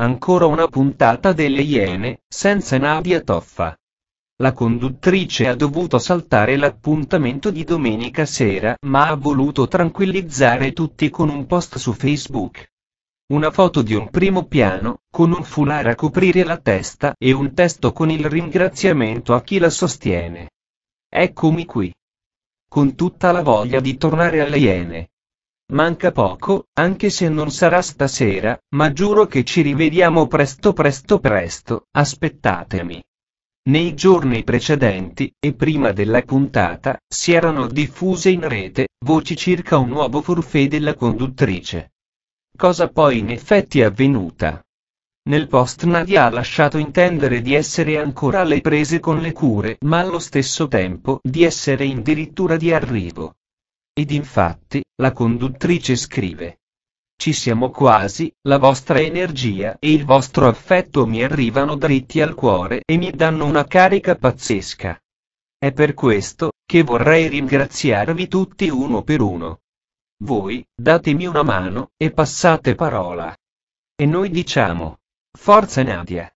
Ancora una puntata delle Iene, senza Nadia Toffa. La conduttrice ha dovuto saltare l'appuntamento di domenica sera, ma ha voluto tranquillizzare tutti con un post su Facebook. Una foto di un primo piano, con un foulard a coprire la testa e un testo con il ringraziamento a chi la sostiene. Eccomi qui. Con tutta la voglia di tornare alle Iene. Manca poco, anche se non sarà stasera, ma giuro che ci rivediamo presto presto presto, aspettatemi. Nei giorni precedenti, e prima della puntata, si erano diffuse in rete voci circa un nuovo forfè della conduttrice. Cosa poi in effetti è avvenuta? Nel post Nadia ha lasciato intendere di essere ancora alle prese con le cure, ma allo stesso tempo di essere in dirittura di arrivo. Ed infatti, la conduttrice scrive. Ci siamo quasi, la vostra energia e il vostro affetto mi arrivano dritti al cuore e mi danno una carica pazzesca. È per questo che vorrei ringraziarvi tutti uno per uno. Voi datemi una mano e passate parola. E noi diciamo. Forza Nadia.